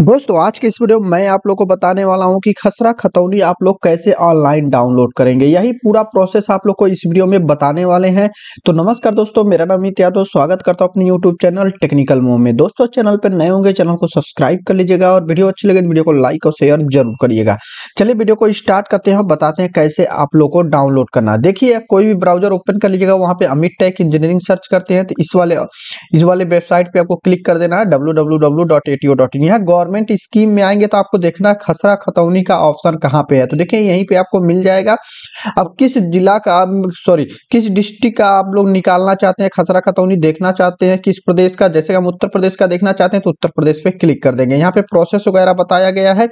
दोस्तों आज के इस वीडियो में मैं आप लोग को बताने वाला हूं कि खसरा खतौनी आप लोग कैसे ऑनलाइन डाउनलोड करेंगे यही पूरा प्रोसेस आप लोग को इस वीडियो में बताने वाले हैं तो नमस्कार दोस्तों मेरा नाम अमित यादव तो स्वागत करता हूं अपने यूट्यूब चैनल टेक्निकल मोह में दोस्तों चैनल पर नए होंगे चैनल को सब्सक्राइब कर लीजिएगा और वीडियो अच्छी लगे तो वीडियो को लाइक और शेयर जरूर करिएगा चलिए वीडियो को स्टार्ट करते हैं और बताते हैं कैसे आप लोग को डाउनलोड करना देखिए कोई भी ब्राउजर ओपन कर लीजिएगा वहाँ पे अमित टेक इंजीनियरिंग सर्च करते हैं तो इस वाले इस वाले वेबसाइट पर आपको क्लिक कर देना है W W W dot dot in government scheme में आएंगे तो आपको देखना खसरा खतौनी का ऑप्शन कहाँ पे है तो देखिए यहीं पे आपको मिल जाएगा अब किस जिला का सॉरी किस डिस्ट्रिक्ट का आप लोग निकालना चाहते हैं खसरा खतौनी देखना चाहते हैं किस प्रदेश का जैसे हम उत्तर प्रदेश का देखना चाहते हैं तो उत्तर प्रदेश पे क्लिक कर देंगे यहाँ पे प्रोसेस वगैरह बताया गया है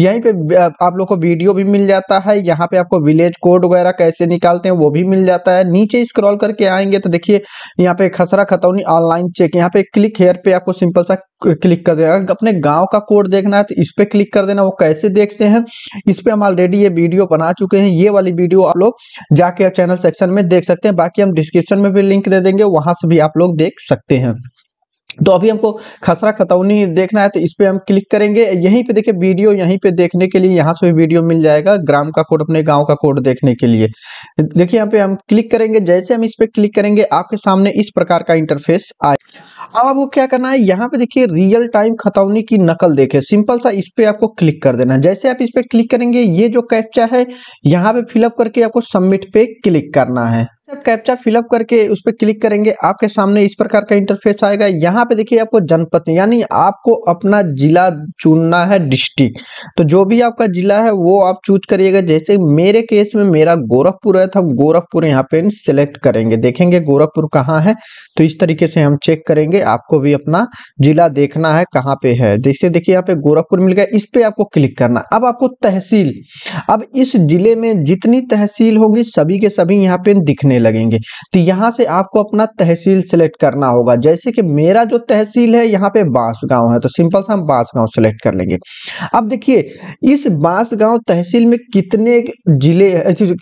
यहीं पर आप लोग को वीडियो भी मिल जाता है यहाँ पे आपको विलेज कोड वगैरह कैसे निकालते हैं वो भी मिल जाता है नीचे स्क्रॉल करके आएंगे तो देखिए यहाँ पे खसरा खतौनी ऑनलाइन चेक यहाँ पे क्लिक हेयर पे आपको सिंपल सा क्लिक कर देगा अपने गाँव नाव का कोड देखना है तो इस पर क्लिक कर देना वो कैसे देखते हैं इस पर हम ऑलरेडी ये वीडियो बना चुके हैं ये वाली वीडियो आप लोग जाके चैनल सेक्शन में देख सकते हैं बाकी हम डिस्क्रिप्शन में भी लिंक दे देंगे वहां से भी आप लोग देख सकते हैं तो अभी हमको खसरा खतौनी देखना है तो इस पर हम क्लिक करेंगे यहीं पे देखिए वीडियो यहीं पे देखने के लिए यहाँ से भी वीडियो मिल जाएगा ग्राम का कोड अपने गांव का कोड देखने के लिए देखिए यहाँ पे हम क्लिक करेंगे जैसे हम इस पर क्लिक करेंगे आपके सामने इस प्रकार का इंटरफेस आए अब आपको क्या करना है यहाँ पे देखिए रियल टाइम खतौनी की नकल देखे सिंपल सा इस पर आपको क्लिक कर देना है जैसे आप इस पर क्लिक करेंगे ये जो कैप्चा है यहाँ पे फिलअप करके आपको सबमिट पे क्लिक करना है आप कैप्चा फिलअप करके उस पर क्लिक करेंगे आपके सामने इस प्रकार का इंटरफेस आएगा यहाँ पे देखिए आपको जनपद यानी आपको अपना जिला चुनना है डिस्ट्रिक्ट तो जो भी आपका जिला है वो आप चूज करिएगा जैसे मेरे केस में मेरा गोरखपुर है तो हम गोरखपुर यहाँ पे सिलेक्ट करेंगे देखेंगे गोरखपुर कहाँ है तो इस तरीके से हम चेक करेंगे आपको भी अपना जिला देखना है कहाँ पे है जैसे देखिए यहाँ पे गोरखपुर मिल गया इस पे आपको क्लिक करना अब आपको तहसील अब इस जिले में जितनी तहसील होगी सभी के सभी यहाँ पे दिखने लगेंगे तो यहाँ से आपको अपना तहसील सेलेक्ट करना होगा जैसे कि मेरा जो तहसील है यहाँ पे बांस गांव है तो सिंपल सा हम बांस गांव सेलेक्ट कर लेंगे अब देखिए इस बांस गांव तहसील में कितने जिले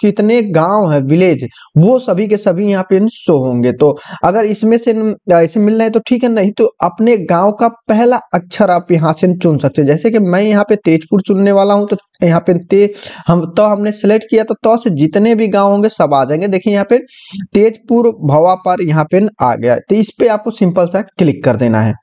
कितने गांव है विलेज वो सभी के सभी यहाँ पे शो होंगे तो अगर इसमें से ऐसे मिलना है तो ठीक है नहीं तो अपने गाँव का पहला अक्षर आप यहाँ से चुन सकते हैं जैसे कि मैं यहाँ पे तेजपुर चुनने वाला हूँ तो यहाँ पे ते हम तो हमने सेलेक्ट किया तो, तो से जितने भी गांव होंगे सब आ जाएंगे देखिए यहाँ पे तेजपुर भवा पर यहाँ पे आ गया तो इस पे आपको सिंपल सा क्लिक कर देना है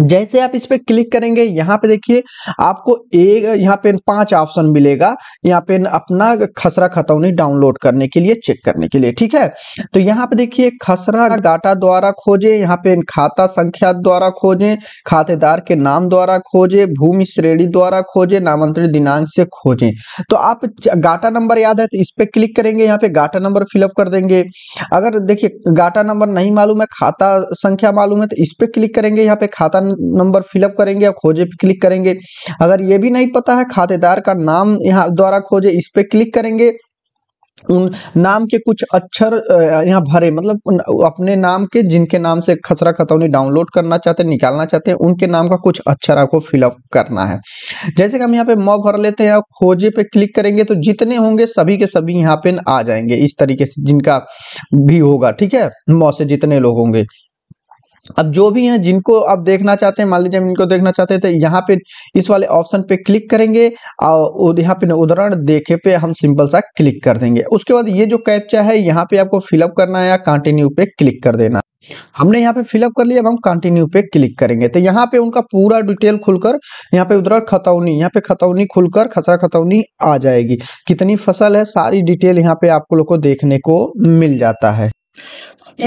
जैसे आप इस पर क्लिक करेंगे यहाँ पे देखिए आपको एक यहाँ पे पांच ऑप्शन मिलेगा यहाँ पे अपना खसरा खतौनी डाउनलोड करने के लिए चेक करने के लिए ठीक है तो यहाँ पे देखिए खसरा गाटा द्वारा खोजे यहाँ पे खाता संख्या द्वारा खोजे खातेदार के नाम द्वारा खोजे भूमि श्रेणी द्वारा खोजे नामांतरित दिनांक से खोजे तो आप गाटा नंबर याद है तो इस पर क्लिक करेंगे यहाँ पे गाटा नंबर फिलअप कर देंगे अगर देखिए गाटा नंबर नहीं मालूम है खाता संख्या मालूम है तो इस पर क्लिक करेंगे यहाँ पे खाता खातादार नंबर फिलअप करेंगे और खोजे पे क्लिक करेंगे अगर ये भी नहीं पता है खातेदार का नाम यहाँ द्वारा खोजे इस पे क्लिक करेंगे उन नाम के कुछ अक्षर यहाँ भरे मतलब अपने नाम के जिनके नाम से खसरा खतौनी डाउनलोड करना चाहते हैं निकालना चाहते हैं उनके नाम का कुछ अक्षर आपको फिलअप करना है जैसे कि हम यहाँ पे म भर लेते हैं और खोजे पे क्लिक करेंगे तो जितने होंगे सभी के सभी यहाँ पे आ जाएंगे इस तरीके से जिनका भी होगा ठीक है म से जितने लोग होंगे अब जो भी हैं जिनको आप देखना चाहते हैं मान लीजिए हम इनको देखना चाहते हैं तो यहाँ पे इस वाले ऑप्शन पे क्लिक करेंगे और यहाँ पे उदाहरण देखे पे हम सिंपल सा क्लिक कर देंगे उसके बाद ये जो कैप्चा है यहाँ पे आपको फिलअप करना है या कंटिन्यू पे क्लिक कर देना हमने यहाँ पे फिलअप कर लिया अब हम कंटिन्यू पे क्लिक करेंगे तो यहाँ पे उनका पूरा डिटेल खुलकर यहाँ पे उधर खतौनी यहाँ पे खतौनी खुलकर खतरा खतौनी आ जाएगी कितनी फसल है सारी डिटेल यहाँ पे आपको लोग को देखने को मिल जाता है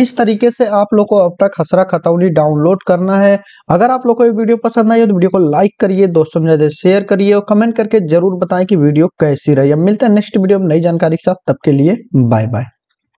इस तरीके से आप लोग को अब तक खसरा खतौनी डाउनलोड करना है अगर आप लोग को ये वीडियो पसंद आई हो तो वीडियो को लाइक करिए दोस्तों में ज्यादा शेयर करिए और कमेंट करके जरूर बताएं कि वीडियो कैसी रही अब मिलते हैं नेक्स्ट वीडियो में नई जानकारी के साथ तब के लिए बाय बाय